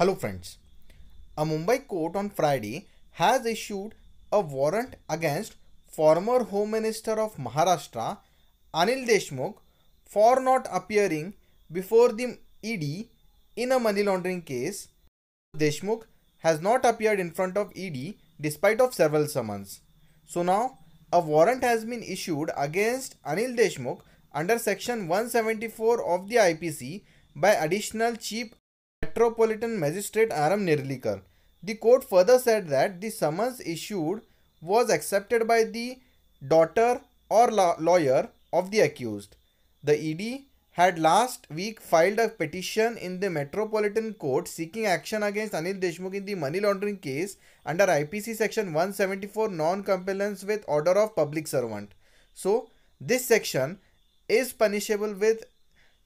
Hello friends. A Mumbai court on Friday has issued a warrant against former Home Minister of Maharashtra Anil Deshmukh for not appearing before the ED in a money laundering case. Deshmukh has not appeared in front of ED despite of several summons. So now a warrant has been issued against Anil Deshmukh under section 174 of the IPC by additional chief Metropolitan Magistrate Aram Nirlikar. The court further said that the summons issued was accepted by the daughter or lawyer of the accused. The ED had last week filed a petition in the Metropolitan Court seeking action against Anil Deshmukh in the money laundering case under IPC section 174 non-compliance with order of public servant. So this section is punishable with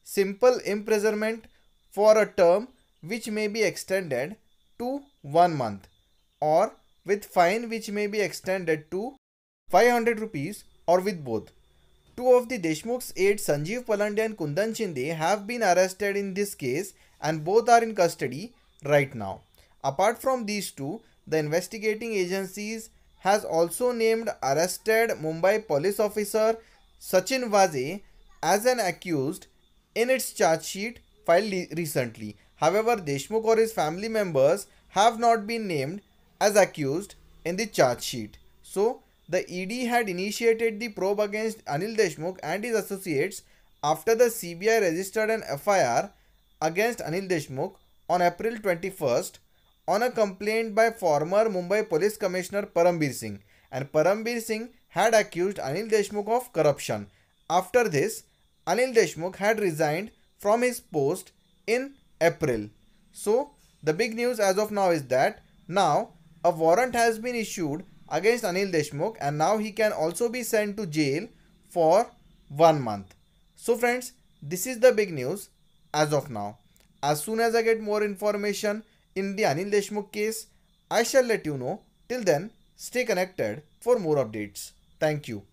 simple imprisonment for a term which may be extended to 1 month or with fine which may be extended to 500 rupees or with both. Two of the Deshmukh's aides Sanjeev Palande and Kundan Shinde have been arrested in this case and both are in custody right now. Apart from these two, the investigating agencies has also named arrested Mumbai police officer Sachin Vaze as an accused in its charge sheet filed recently However, Deshmukh or his family members have not been named as accused in the charge sheet. So, the ED had initiated the probe against Anil Deshmukh and his associates after the CBI registered an FIR against Anil Deshmukh on April 21st on a complaint by former Mumbai Police Commissioner Parambir Singh and Parambir Singh had accused Anil Deshmukh of corruption. After this, Anil Deshmukh had resigned from his post in April. So the big news as of now is that now a warrant has been issued against Anil Deshmukh and now he can also be sent to jail for one month. So friends, this is the big news as of now. As soon as I get more information in the Anil Deshmukh case, I shall let you know. Till then, stay connected for more updates. Thank you.